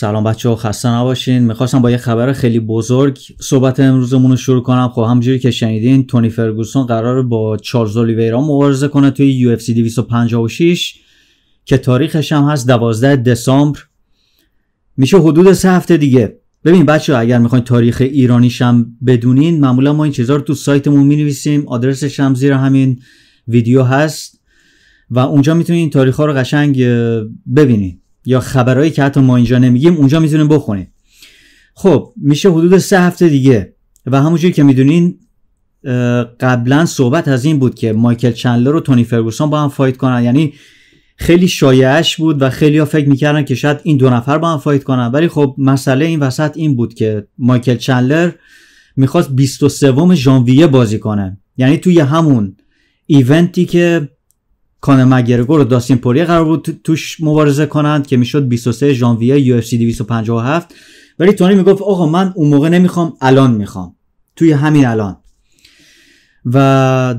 سلام بچه ها خسته نباشین میخواستم با یه خبر خیلی بزرگ صحبت امروزمون رو شروع کنم خب همجوری که شنیدین تونی فرگوسون قرار با چارلز اولیویرا مبارزه کنه توی سی 256 که تاریخش هم هست 12 دسامبر میشه حدود سه هفته دیگه ببین بچه ها اگر میخواین تاریخ ایرانیش هم بدونین معمولا ما این چیزها رو تو سایتمون مینویسیم آدرسش هم زیر همین ویدیو هست و اونجا میتونین تاریخ ها رو قشنگ ببینید یا خبرهایی که حتی ما اینجا نمیگیم اونجا میتونیم بخونیم خب میشه حدود سه هفته دیگه و همونجوری که میدونین قبلا صحبت از این بود که مایکل چندلر و تونی فرگوسون با هم فایت کنن یعنی خیلی شایعش بود و خیلی ها فکر میکردن که شاید این دو نفر با هم فایت کنن ولی خب مسئله این وسط این بود که مایکل چندلر میخواست 23 ژانویه بازی کنه یعنی توی همون ایونتی که کان مگرگور و داستین پوریه قرار بود توش مبارزه کنند که میشد 23 ژانویه یو اف 257 ولی تونی میگفت آقا من اون موقع نمیخوام الان میخوام توی همین الان و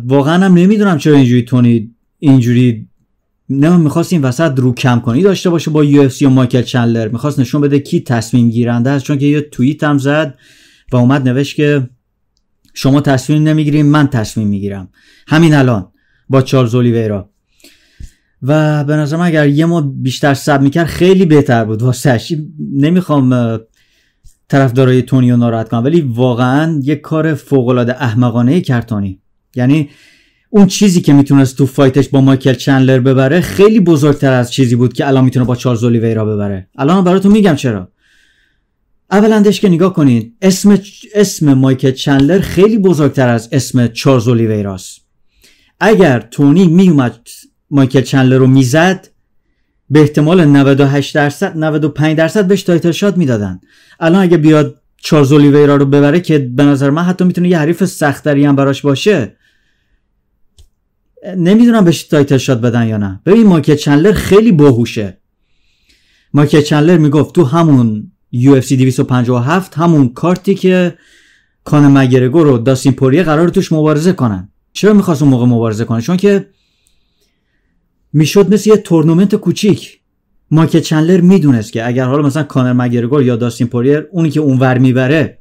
واقعا هم نمیدونم چرا اینجوری تونی اینجوری نه میخواست این وسط رو کم کنی داشته باشه با یو و مایکل چنلر میخواست نشون بده کی تصمیم گیرنده است چون که یه توییت هم زد و اومد نوشت که شما تصمیم نمیگیریم من تصمیم میگیرم همین الان با چارلز اولیویرا و به نظرم اگر یه ما بیشتر سب میکرد خیلی بهتر بود واسه نمیخوام طرفدارای تونیو ناراحت کنم ولی واقعا یه کار فوقلاده احمقانه کرد تونی یعنی اون چیزی که میتونست تو فایتش با مایکل چندلر ببره خیلی بزرگتر از چیزی بود که الان میتونه با چارلز اولیویرا ببره الان براتون میگم چرا اولندش که نگاه کنید اسم اسم مایکل چندلر خیلی بزرگتر از اسم چارلز اولیویراست اگر تونی میومد مایکل چنلر رو میزد به احتمال 98 درصد 95 درصد بهش تایتل شات میدادن الان اگه بیاد چارلز اولیویرا رو ببره که به نظر من حتی میتونه یه حریف سختری هم براش باشه نمیدونم بهش تایتل شات بدن یا نه ببین مایکل چنلر خیلی باهوشه مایکل چنلر میگفت تو همون UFC 257 همون کارتی که کان مگرگور رو داستین پوریه قرار توش مبارزه کنن چرا میخواست اون موقع مبارزه کنه چون که میشد مثل یه تورنمنت کوچیک ما چندلر میدونست که اگر حالا مثلا کانر مگرگور یا داستین پوریر اونی که اونور میبره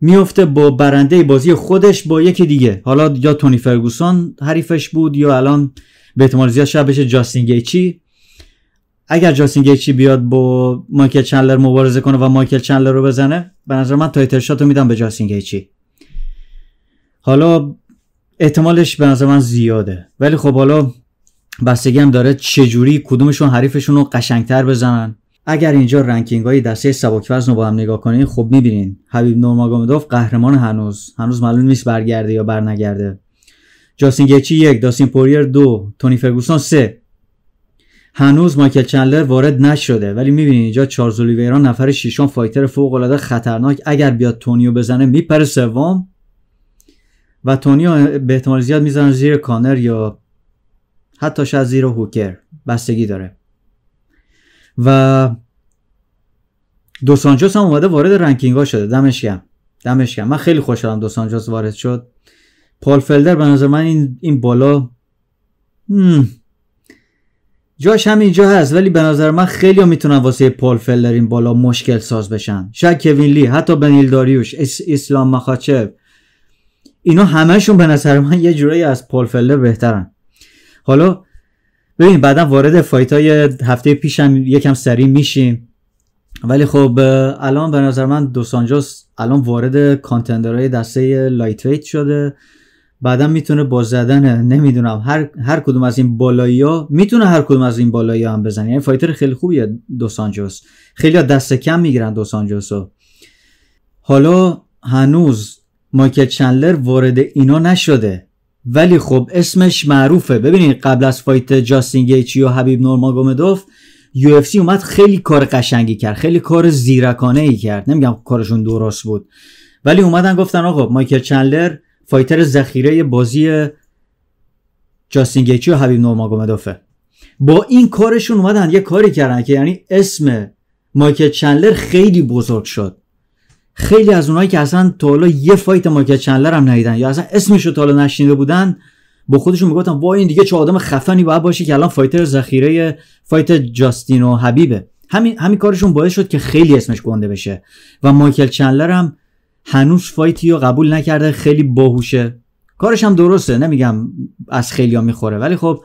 میفته با برنده بازی خودش با یکی دیگه حالا یا تونی فرگوسان حریفش بود یا الان به احتمال زیاد شب بشه جاستین گیچی اگر جاستین گیچی بیاد با مایکل چندلر مبارزه کنه و مایکل چندلر رو بزنه به نظر من تایتل شات رو میدم به جاستین گیچی حالا احتمالش به نظر من زیاده ولی خب حالا بستگی هم داره چجوری کدومشون حریفشون رو قشنگتر بزنن اگر اینجا رنکینگ های دسته سبک وزن رو با هم نگاه کنین خب میبینین حبیب نورماگامدوف قهرمان هنوز هنوز معلوم نیست برگرده یا نگرده جاستین گچی یک داستین پوریر دو تونی فرگوسون سه هنوز مایکل چنلر وارد نشده ولی میبینین اینجا چارلز ویران، نفر ششم فایتر فوق العاده خطرناک اگر بیاد تونیو بزنه میپره سوم و تونی به احتمال زیاد میزنن زیر کانر یا حتی شاید زیر هوکر بستگی داره و دوسانجوس هم اومده وارد رنکینگ ها شده دمشکم دمشکم من خیلی خوشحالم دوسانجوس وارد شد پال فلدر به نظر من این, این بالا مم. جاش اینجا هست ولی به نظر من خیلی میتونن واسه پال فلدر این بالا مشکل ساز بشن شاید کوینلی حتی بنیل داریوش اسلام مخاچف اینا همهشون به نظر من یه جورایی از پولفلر بهترن حالا ببین بعدا وارد فایت های هفته پیشم یکم سریع میشیم ولی خب الان به نظر من دوسانجاس الان وارد کانتندرهای دسته لایت ویت شده بعدا میتونه با زدن نمیدونم هر هر کدوم از این بالایی ها میتونه هر کدوم از این بالایی هم بزنه یعنی فایتر خیلی خوبیه دوسانجوس خیلی دست کم میگیرن رو حالا هنوز مایکل چندلر وارد اینا نشده ولی خب اسمش معروفه ببینید قبل از فایت جاستین گیچی و حبیب نورماگومدوف یو اف سی اومد خیلی کار قشنگی کرد خیلی کار زیرکانه ای کرد نمیگم کارشون درست بود ولی اومدن گفتن آقا مایکل چندلر فایتر ذخیره بازی جاستین گیچی و حبیب نورماگومدوفه با این کارشون اومدن یه کاری کردن که یعنی اسم مایکل چندلر خیلی بزرگ شد خیلی از اونایی که اصلا تا یه فایت مارکت چندلر هم ندیدن یا اصلا اسمش رو تا حالا نشینده بودن با خودشون میگفتن وای این دیگه چه آدم خفنی باید باشه که الان فایتر ذخیره فایت جاستین و حبیبه همین همین کارشون باعث شد که خیلی اسمش گنده بشه و مایکل چندلر هم هنوز فایتی رو قبول نکرده خیلی باهوشه کارش هم درسته نمیگم از خیلی ها میخوره ولی خب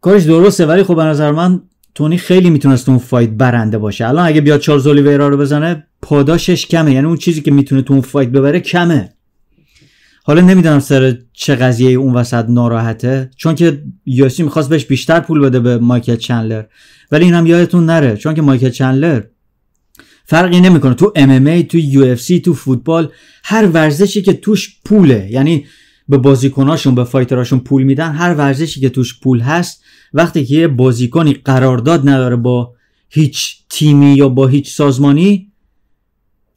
کارش درسته ولی خب به نظر من تونی خیلی میتونست اون فایت برنده باشه الان اگه بیاد چارلز اولیویرا رو بزنه پاداشش کمه یعنی اون چیزی که میتونه تو اون فایت ببره کمه حالا نمیدونم سر چه قضیه اون وسط ناراحته چون که یاسی میخواست بهش بیشتر پول بده به مایکل چنلر ولی اینم یادتون نره چون که مایکل چنلر فرقی نمیکنه تو ای تو سی تو فوتبال هر ورزشی که توش پوله یعنی به بازیکناشون به فایتراشون پول میدن هر ورزشی که توش پول هست وقتی که یه بازیکنی قرارداد نداره با هیچ تیمی یا با هیچ سازمانی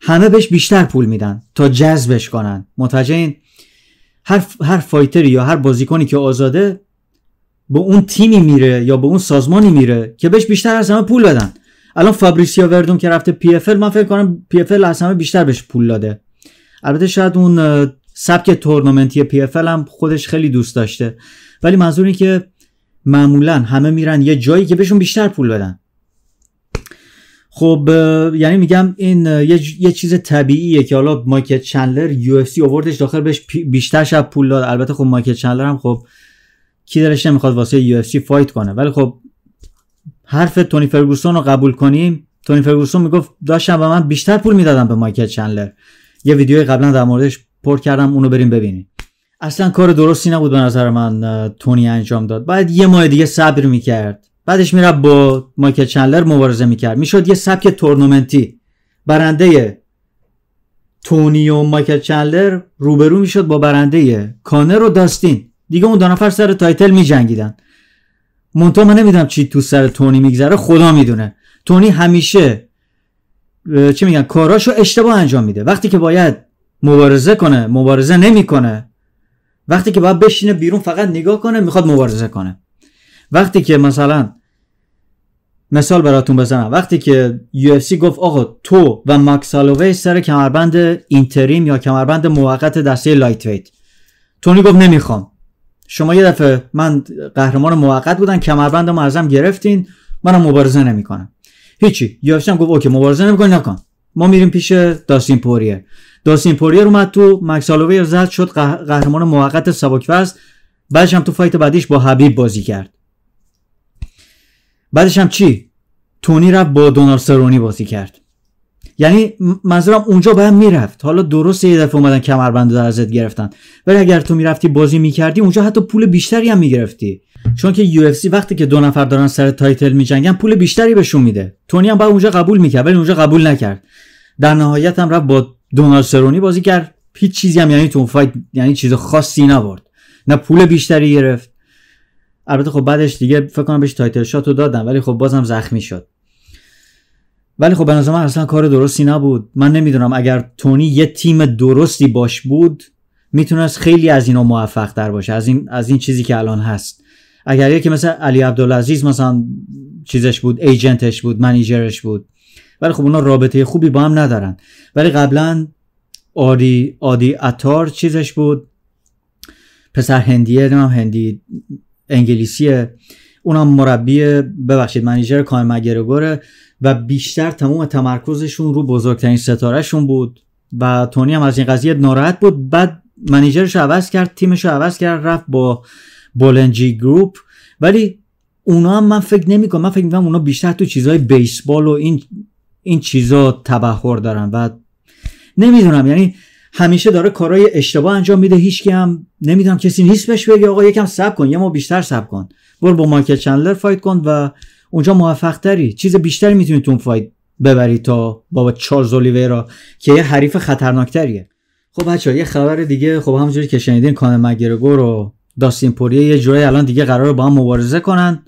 همه بهش بیشتر پول میدن تا جذبش کنن متوجه این هر, هر فایتری یا هر بازیکنی که آزاده به اون تیمی میره یا به اون سازمانی میره که بهش بیشتر از همه پول بدن الان فابریسیو وردون که رفته پی اف من فکر کنم پی اف از همه بیشتر بهش پول داده البته شاید اون سبک تورنمنتی پی اف هم خودش خیلی دوست داشته ولی منظور که معمولا همه میرن یه جایی که بهشون بیشتر پول بدن خب یعنی میگم این یه, یه چیز طبیعیه که حالا مایکل چندلر یو اف سی آوردش داخل بهش بیشتر شب پول داد البته خب مایکل چنلر هم خب کی دلش نمیخواد واسه یو اف سی فایت کنه ولی خب حرف تونی فرگوسون رو قبول کنیم تونی فرگوسون میگفت داشتم و من بیشتر پول میدادم به مایکل چندلر یه ویدیو قبلا در موردش پر کردم اونو بریم ببینیم اصلا کار درستی نبود به نظر من تونی انجام داد بعد یه ماه دیگه صبر میکرد بعدش میره با مایکل چندلر مبارزه میکرد میشد یه سبک تورنمنتی برنده تونی و مایکل چندلر روبرو میشد با برنده کانر و داستین دیگه اون دو نفر سر تایتل میجنگیدن منتها من نمیدونم چی تو سر تونی میگذره خدا میدونه تونی همیشه چی میگن کاراشو اشتباه انجام میده وقتی که باید مبارزه کنه مبارزه نمیکنه وقتی که باید بشینه بیرون فقط نگاه کنه میخواد مبارزه کنه وقتی که مثلا مثال براتون بزنم وقتی که UFC گفت آقا تو و ماکسالووی سر کمربند اینتریم یا کمربند موقت دسته لایت ویت تونی گفت نمیخوام شما یه دفعه من قهرمان موقت بودن کمربندم ازم گرفتین منم مبارزه نمیکنم هیچی هم گفت اوکی مبارزه نمیکنی نکن ما میریم پیش داستین پوریه داستین پوریر اومد تو مکس زد شد قهرمان موقت سباک بعدش هم تو فایت بعدیش با حبیب بازی کرد بعدش هم چی تونی رفت با دونار سرونی بازی کرد یعنی منظورم اونجا به هم میرفت حالا درسته یه دفعه اومدن کمربند در ازت گرفتن ولی اگر تو میرفتی بازی میکردی اونجا حتی پول بیشتری هم میگرفتی چون که UFC وقتی که دو نفر دارن سر تایتل میجنگن پول بیشتری بهشون میده تونی هم باید اونجا قبول میکرد ولی اونجا قبول نکرد در نهایت هم رفت با دونالد سرونی بازی کرد هیچ چیزی هم یعنی تو فایت یعنی چیز خاصی نبرد نه پول بیشتری گرفت البته خب بعدش دیگه فکر کنم بهش تایتل شاتو دادم ولی خب بازم زخمی شد ولی خب به نظر من اصلا کار درستی نبود من نمیدونم اگر تونی یه تیم درستی باش بود میتونست خیلی از اینا موفق در باشه از این, از این چیزی که الان هست اگر یکی مثل علی عبدالعزیز مثلا چیزش بود ایجنتش بود منیجرش بود ولی خب اونا رابطه خوبی با هم ندارن ولی قبلا آری آدی اتار چیزش بود پسر هندیه نمیم هندی انگلیسیه اونم مربی ببخشید منیجر کای مگرگوره و بیشتر تمام تمرکزشون رو بزرگترین ستارهشون بود و تونی هم از این قضیه ناراحت بود بعد منیجرش عوض کرد تیمش عوض کرد رفت با بولنجی گروپ ولی اونا هم من فکر نمی کنم من فکر اونا بیشتر تو چیزهای بیسبال و این این چیزا تبهر دارن و نمیدونم یعنی همیشه داره کارهای اشتباه انجام میده هیچ هم نمیدونم کسی نیست بهش بگه آقا یکم صبر کن یه ما بیشتر صبر کن برو با مایکل چندلر فایت کن و اونجا موفق تری چیز بیشتری میتونی تو فایت ببری تا بابا چارلز اولیویرا که یه حریف خطرناکتریه خب بچه یه خبر دیگه خب همونجوری که شنیدین کان مگرگور و داستین پوریه یه جورایی الان دیگه قرار با هم مبارزه کنن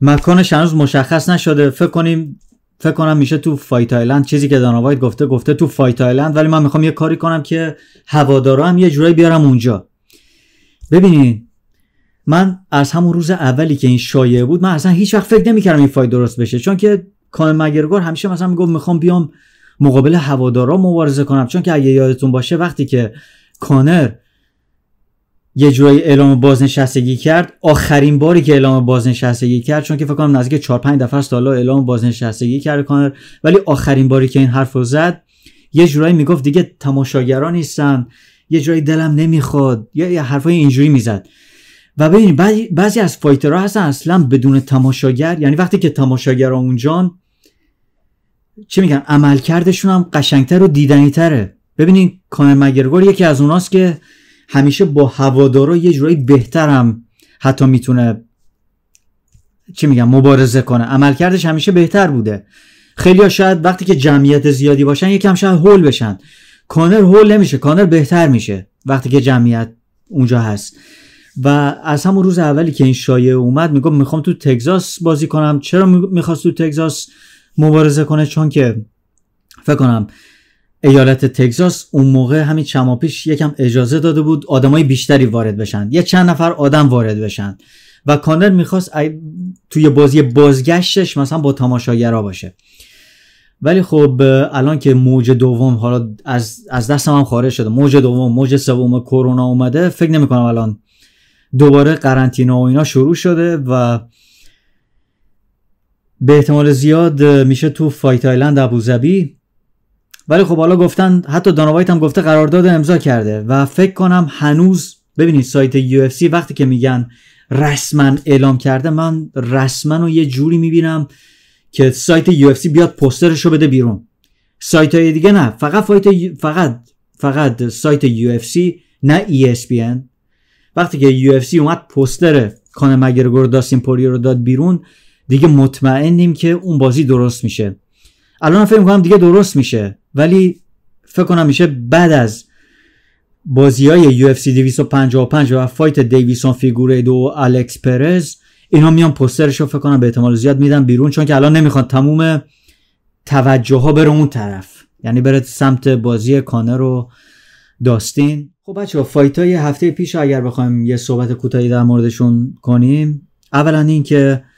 مکانش هنوز مشخص نشده فکر کنیم فکر کنم میشه تو فایت آیلند چیزی که دانا وایت گفته گفته تو فایت آیلند ولی من میخوام یه کاری کنم که هوادارا هم یه جورایی بیارم اونجا ببینین من از همون روز اولی که این شایعه بود من اصلا هیچ وقت فکر نمیکردم این فایت درست بشه چون که کان مگرگور همیشه مثلا میگفت میخوام بیام مقابل هوادارا مبارزه کنم چون که اگه یادتون باشه وقتی که کانر یه جورایی اعلام بازنشستگی کرد آخرین باری که اعلام بازنشستگی کرد چون که فکر کنم نزدیک 4 5 دفعه است اعلام بازنشستگی کرد کانر ولی آخرین باری که این حرف رو زد یه جورایی میگفت دیگه تماشاگران نیستن یه جورایی دلم نمیخواد یا یه حرفای اینجوری میزد و ببینید بعضی از فایترها هستن اصلا بدون تماشاگر یعنی وقتی که تماشاگر اونجان چه میگن عملکردشون هم قشنگتر و دیدنیتره ببینید کانر مگرگور یکی از اوناست که همیشه با هوادارا یه جورایی بهترم حتی میتونه چی میگم مبارزه کنه عملکردش همیشه بهتر بوده خیلی شاید وقتی که جمعیت زیادی باشن یکم شاید هول بشن کانر هول نمیشه کانر بهتر میشه وقتی که جمعیت اونجا هست و از همون روز اولی که این شایعه اومد میگم میخوام تو تگزاس بازی کنم چرا میخواست تو تگزاس مبارزه کنه چون که فکر کنم ایالت تگزاس اون موقع همین چما پیش یکم اجازه داده بود آدمای بیشتری وارد بشن یه چند نفر آدم وارد بشن و کانر میخواست توی بازی بازگشتش مثلا با تماشاگرا باشه ولی خب الان که موج دوم حالا از از دستم هم خارج شده موج دوم موج سوم کرونا اومده فکر نمیکنم الان دوباره قرنطینه و اینا شروع شده و به احتمال زیاد میشه تو فایت آیلند ابوظبی ولی خب حالا گفتن حتی داناوایت هم گفته قرارداد امضا کرده و فکر کنم هنوز ببینید سایت یو وقتی که میگن رسما اعلام کرده من رسما رو یه جوری میبینم که سایت یو بیاد پوسترشو رو بده بیرون سایت های دیگه نه فقط فقط فقط سایت یو نه ESPN وقتی که UFC اومد پوستر کان مگرگور داستین پوری رو داد بیرون دیگه مطمئنیم که اون بازی درست میشه الان فکر میکنم دیگه درست میشه ولی فکر کنم میشه بعد از بازی های UFC 255 و فایت دیویسون فیگوریدو و الکس پرز اینا میان پسترش رو فکر کنم به احتمال زیاد میدن بیرون چون که الان نمیخوان تموم توجه ها بره اون طرف یعنی بره سمت بازی کانر رو داستین خب بچه فایت های هفته پیش اگر بخوایم یه صحبت کوتاهی در موردشون کنیم اولا این که